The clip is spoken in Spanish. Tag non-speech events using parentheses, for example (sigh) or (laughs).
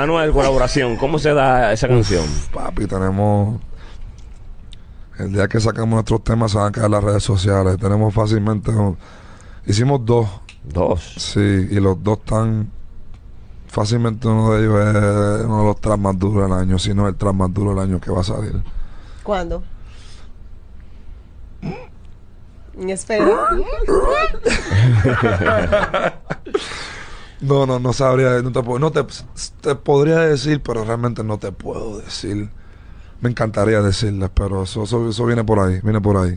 Manuel, colaboración. ¿Cómo se da esa canción? papi, tenemos. El día que sacamos nuestros temas, se van a caer las redes sociales. Tenemos fácilmente. Hicimos dos. Dos. Sí, y los dos están. Fácilmente uno de ellos es uno de los tras más duros del año, sino el tras más duro del año que va a salir. ¿Cuándo? espero (laughs) (laughs) No, no, no sabría, no, te, te, podría decir, pero realmente no te puedo decir. Me encantaría decirles, pero eso, eso viene por ahí, viene por ahí.